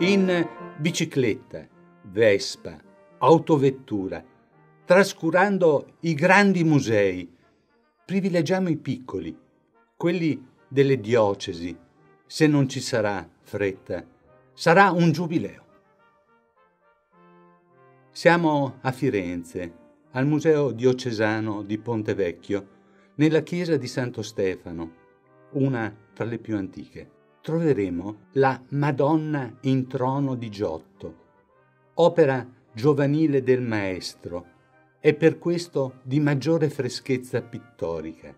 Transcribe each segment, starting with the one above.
In bicicletta, vespa, autovettura, trascurando i grandi musei, privilegiamo i piccoli, quelli delle diocesi, se non ci sarà fretta sarà un giubileo. Siamo a Firenze, al Museo diocesano di Ponte Vecchio, nella chiesa di Santo Stefano, una tra le più antiche. Troveremo la Madonna in trono di Giotto, opera giovanile del maestro e per questo di maggiore freschezza pittorica.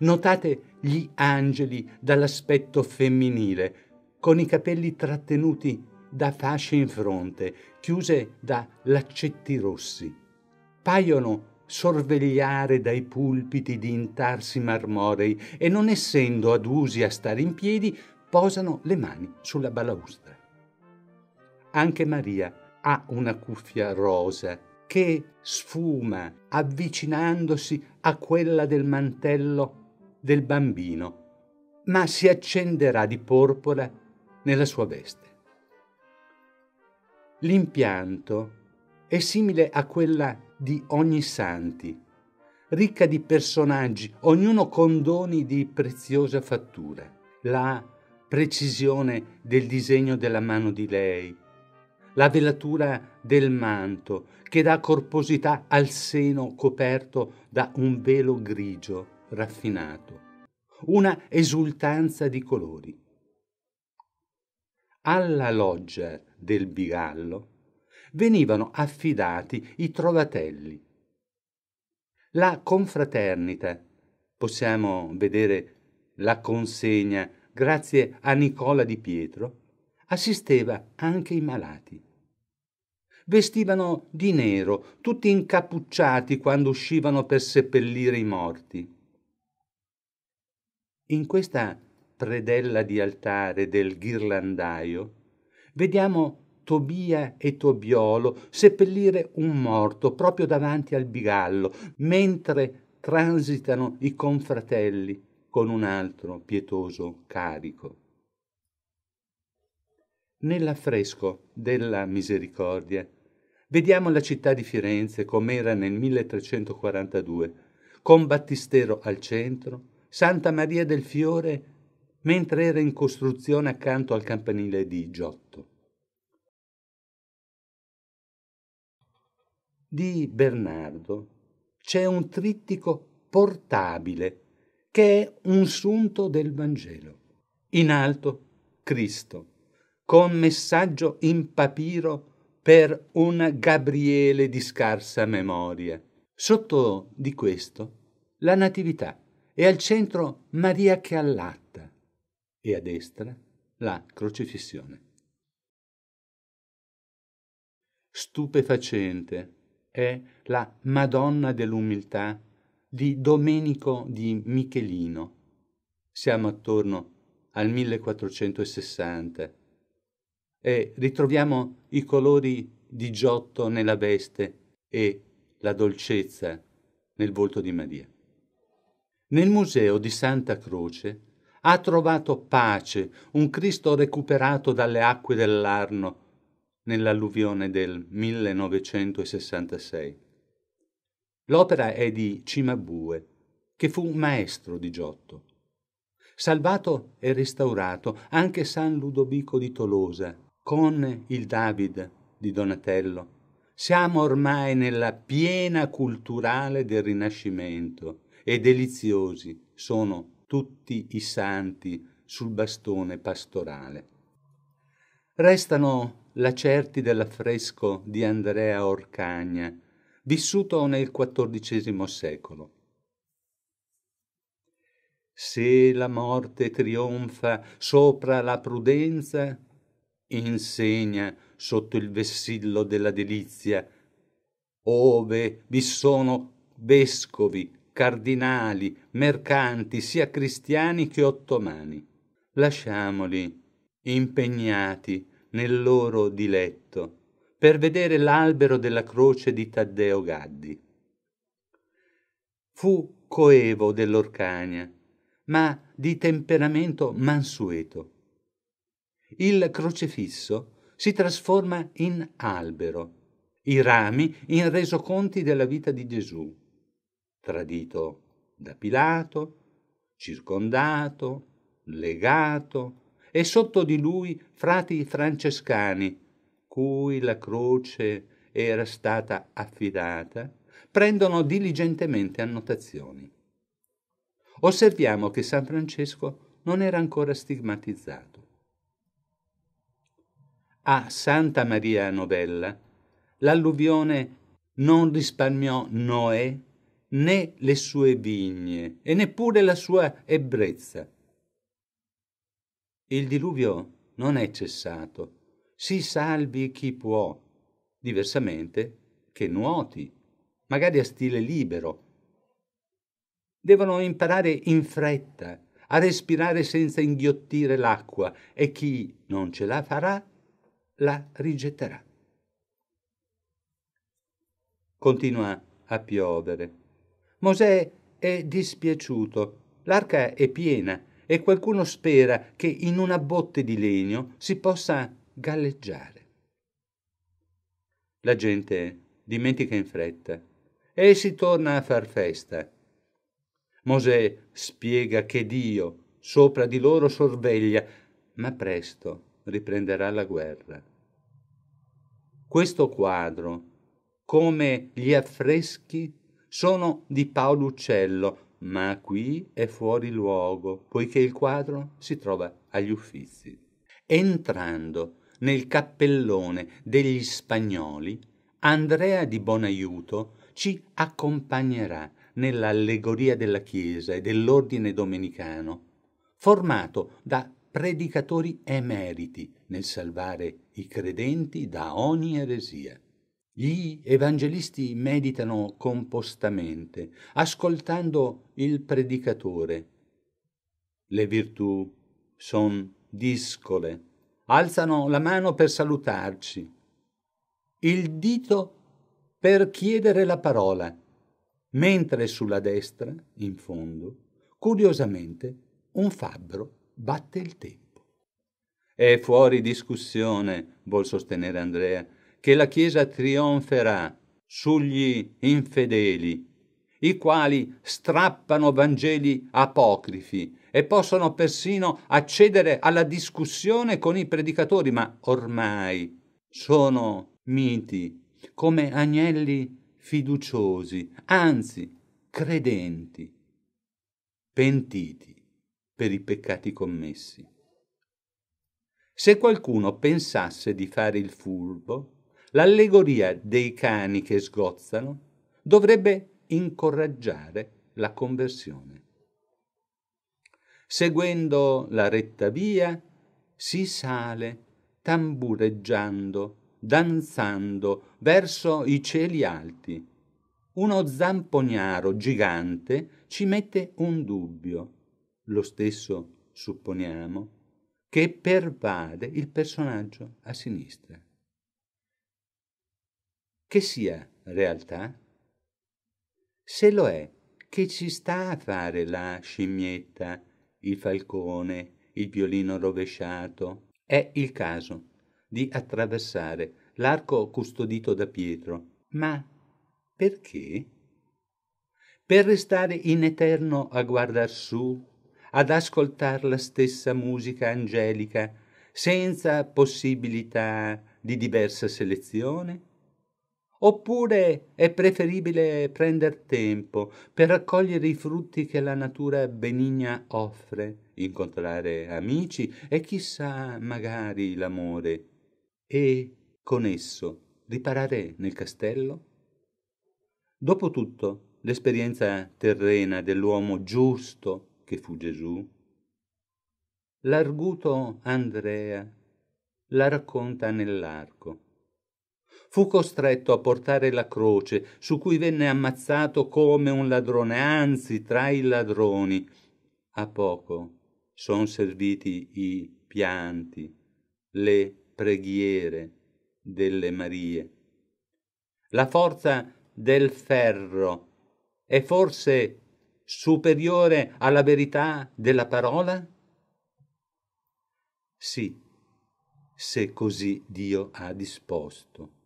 Notate gli angeli dall'aspetto femminile, con i capelli trattenuti da fasce in fronte, chiuse da laccetti rossi. Paiono sorvegliare dai pulpiti di intarsi marmorei e non essendo adusi a stare in piedi, posano le mani sulla balaustra. Anche Maria ha una cuffia rosa che sfuma avvicinandosi a quella del mantello del bambino, ma si accenderà di porpora nella sua veste. L'impianto è simile a quella di ogni santi, ricca di personaggi, ognuno con doni di preziosa fattura. La precisione del disegno della mano di lei, la velatura del manto che dà corposità al seno coperto da un velo grigio raffinato, una esultanza di colori alla loggia del Bigallo venivano affidati i trovatelli. La confraternita, possiamo vedere la consegna grazie a Nicola di Pietro, assisteva anche i malati. Vestivano di nero, tutti incappucciati quando uscivano per seppellire i morti. In questa predella di altare del ghirlandaio, vediamo Tobia e Tobiolo seppellire un morto proprio davanti al bigallo, mentre transitano i confratelli con un altro pietoso carico. Nell'affresco della misericordia vediamo la città di Firenze com'era nel 1342, con Battistero al centro, Santa Maria del Fiore mentre era in costruzione accanto al campanile di Giotto. Di Bernardo c'è un trittico portabile che è un sunto del Vangelo. In alto Cristo, con messaggio in papiro per un Gabriele di scarsa memoria. Sotto di questo la Natività e al centro Maria che allatta e a destra la crocifissione. Stupefacente è la Madonna dell'umiltà di Domenico di Michelino. Siamo attorno al 1460 e ritroviamo i colori di Giotto nella veste e la dolcezza nel volto di Maria. Nel museo di Santa Croce ha trovato pace, un Cristo recuperato dalle acque dell'Arno nell'alluvione del 1966. L'opera è di Cimabue, che fu maestro di Giotto. Salvato e restaurato anche San Ludovico di Tolosa, con il David di Donatello. Siamo ormai nella piena culturale del Rinascimento e deliziosi sono tutti i santi sul bastone pastorale. Restano lacerti dell'affresco di Andrea Orcagna, vissuto nel XIV secolo. Se la morte trionfa sopra la prudenza, insegna sotto il vessillo della delizia, ove vi sono vescovi cardinali, mercanti, sia cristiani che ottomani. Lasciamoli impegnati nel loro diletto per vedere l'albero della croce di Taddeo Gaddi. Fu coevo dell'Orcagna, ma di temperamento mansueto. Il crocefisso si trasforma in albero, i rami in resoconti della vita di Gesù tradito da Pilato, circondato, legato, e sotto di lui frati francescani, cui la croce era stata affidata, prendono diligentemente annotazioni. Osserviamo che San Francesco non era ancora stigmatizzato. A Santa Maria Novella l'alluvione non risparmiò Noè né le sue vigne e neppure la sua ebbrezza. Il diluvio non è cessato. Si salvi chi può, diversamente che nuoti, magari a stile libero. Devono imparare in fretta a respirare senza inghiottire l'acqua e chi non ce la farà la rigetterà. Continua a piovere Mosè è dispiaciuto. L'arca è piena e qualcuno spera che in una botte di legno si possa galleggiare. La gente dimentica in fretta e si torna a far festa. Mosè spiega che Dio sopra di loro sorveglia, ma presto riprenderà la guerra. Questo quadro, come gli affreschi sono di Paolo Uccello, ma qui è fuori luogo, poiché il quadro si trova agli uffizi. Entrando nel cappellone degli spagnoli, Andrea di Bonaiuto ci accompagnerà nell'allegoria della Chiesa e dell'ordine domenicano, formato da predicatori emeriti nel salvare i credenti da ogni eresia. Gli evangelisti meditano compostamente, ascoltando il predicatore. Le virtù sono discole, alzano la mano per salutarci, il dito per chiedere la parola, mentre sulla destra, in fondo, curiosamente, un fabbro batte il tempo. È fuori discussione, vuol sostenere Andrea, che la Chiesa trionferà sugli infedeli, i quali strappano Vangeli apocrifi e possono persino accedere alla discussione con i predicatori, ma ormai sono miti come agnelli fiduciosi, anzi credenti, pentiti per i peccati commessi. Se qualcuno pensasse di fare il furbo, l'allegoria dei cani che sgozzano dovrebbe incoraggiare la conversione. Seguendo la retta via si sale tambureggiando, danzando verso i cieli alti. Uno zampognaro gigante ci mette un dubbio, lo stesso supponiamo, che pervade il personaggio a sinistra che sia realtà? Se lo è, che ci sta a fare la scimmietta, il falcone, il violino rovesciato? È il caso di attraversare l'arco custodito da Pietro. Ma perché? Per restare in eterno a guardar su, ad ascoltare la stessa musica angelica, senza possibilità di diversa selezione? Oppure è preferibile prender tempo per raccogliere i frutti che la natura benigna offre, incontrare amici e chissà magari l'amore, e con esso riparare nel castello? Dopotutto, l'esperienza terrena dell'uomo giusto che fu Gesù, l'arguto Andrea la racconta nell'arco fu costretto a portare la croce, su cui venne ammazzato come un ladrone, anzi tra i ladroni. A poco son serviti i pianti, le preghiere delle Marie. La forza del ferro è forse superiore alla verità della parola? Sì, se così Dio ha disposto.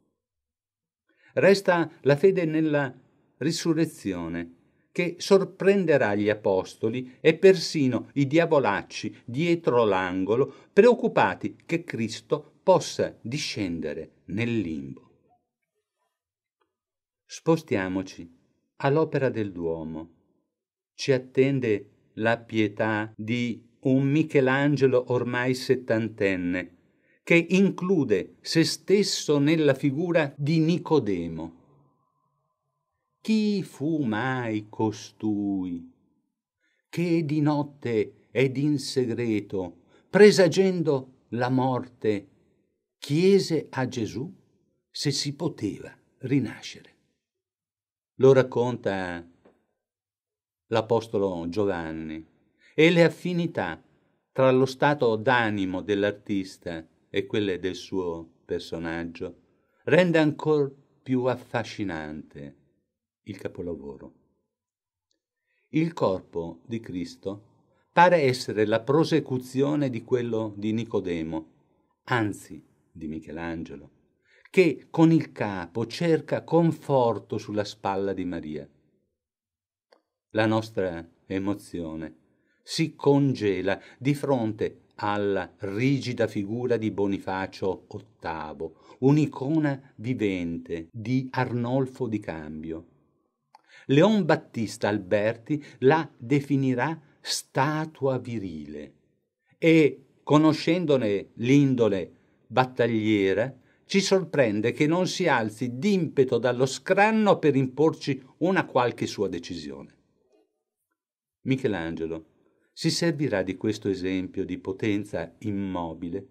Resta la fede nella risurrezione, che sorprenderà gli apostoli e persino i diavolacci dietro l'angolo, preoccupati che Cristo possa discendere nel limbo. Spostiamoci all'opera del Duomo. Ci attende la pietà di un Michelangelo ormai settantenne, che include se stesso nella figura di Nicodemo. Chi fu mai costui che di notte ed in segreto, presagendo la morte, chiese a Gesù se si poteva rinascere? Lo racconta l'Apostolo Giovanni e le affinità tra lo stato d'animo dell'artista e quelle del suo personaggio rende ancora più affascinante il capolavoro. Il corpo di Cristo pare essere la prosecuzione di quello di Nicodemo, anzi di Michelangelo, che con il capo cerca conforto sulla spalla di Maria. La nostra emozione si congela di fronte alla rigida figura di Bonifacio VIII, un'icona vivente di Arnolfo di Cambio. Leon Battista Alberti la definirà statua virile e, conoscendone l'indole battagliera, ci sorprende che non si alzi d'impeto dallo scranno per imporci una qualche sua decisione. Michelangelo si servirà di questo esempio di potenza immobile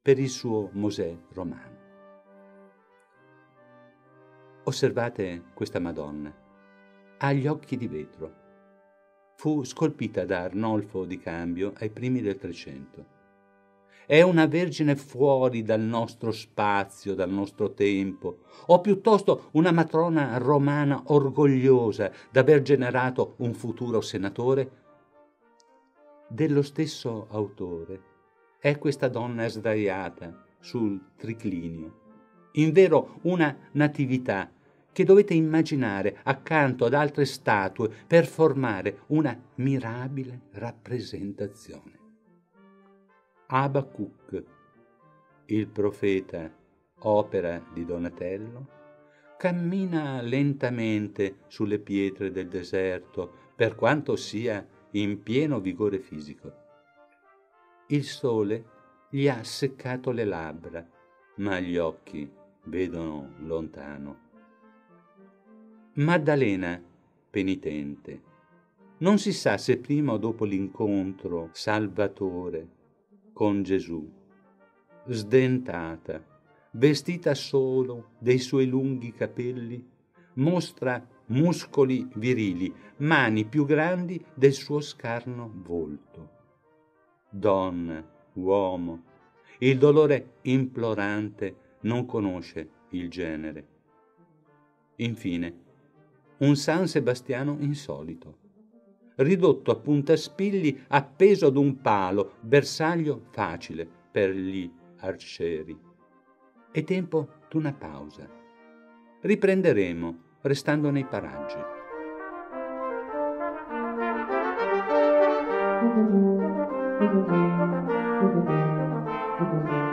per il suo Mosè romano. Osservate questa Madonna. Ha gli occhi di vetro. Fu scolpita da Arnolfo di Cambio ai primi del Trecento. È una vergine fuori dal nostro spazio, dal nostro tempo, o piuttosto una matrona romana orgogliosa d'aver generato un futuro senatore dello stesso autore è questa donna sdraiata sul triclinio. In vero, una natività che dovete immaginare accanto ad altre statue per formare una mirabile rappresentazione. Abacuc, il profeta, opera di Donatello, cammina lentamente sulle pietre del deserto, per quanto sia in pieno vigore fisico. Il sole gli ha seccato le labbra, ma gli occhi vedono lontano. Maddalena, penitente, non si sa se prima o dopo l'incontro salvatore con Gesù, sdentata, vestita solo dei suoi lunghi capelli mostra muscoli virili, mani più grandi del suo scarno volto. Donna, uomo, il dolore implorante non conosce il genere. Infine, un San Sebastiano insolito, ridotto a puntaspilli appeso ad un palo, bersaglio facile per gli arcieri. È tempo di una pausa. Riprenderemo restando nei paraggi. Thank you.